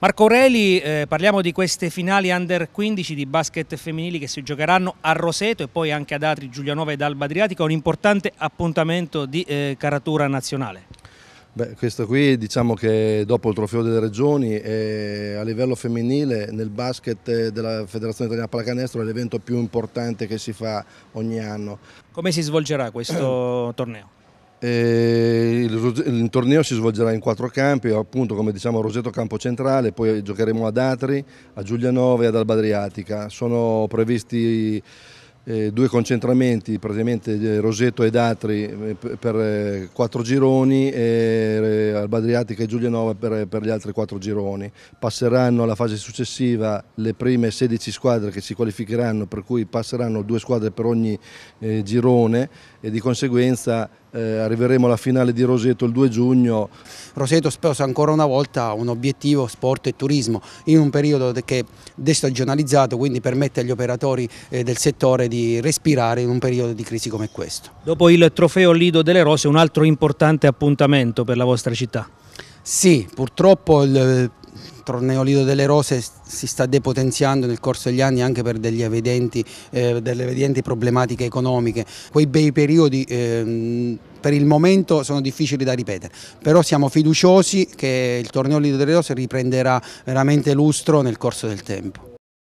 Marco Aureli, eh, parliamo di queste finali under 15 di basket femminili che si giocheranno a Roseto e poi anche ad Atri, Giulianova ed Alba Adriatica, un importante appuntamento di eh, caratura nazionale. Beh, questo qui diciamo che dopo il trofeo delle regioni eh, a livello femminile nel basket eh, della Federazione Italiana Pallacanestro è l'evento più importante che si fa ogni anno. Come si svolgerà questo torneo? E il, torneo si svolgerà in quattro campi, appunto come diciamo Roseto Campo Centrale, poi giocheremo ad Atri, a Giulianova e ad Alba Adriatica. Sono previsti eh, due concentramenti, praticamente eh, Roseto ed Atri eh, per eh, quattro gironi e eh, Alba Adriatica e Giulianova per, per, gli altri quattro gironi. Passeranno alla fase successiva le prime 16 squadre che si qualificheranno, per cui passeranno due squadre per ogni girone e di conseguenza eh, arriveremo alla finale di Roseto il 2 giugno. Roseto sposa ancora una volta un obiettivo sport e turismo in un periodo che è destagionalizzato quindi permette agli operatori eh, del settore di respirare in un periodo di crisi come questo. Dopo il trofeo Lido delle Rose un altro importante appuntamento per la vostra città. Sì, purtroppo il il torneo Lido delle Rose si sta depotenziando nel corso degli anni anche per evidenti, eh, delle evidenti problematiche economiche. Quei bei periodi eh, per il momento sono difficili da ripetere, però siamo fiduciosi che il torneo Lido delle Rose riprenderà veramente lustro nel corso del tempo.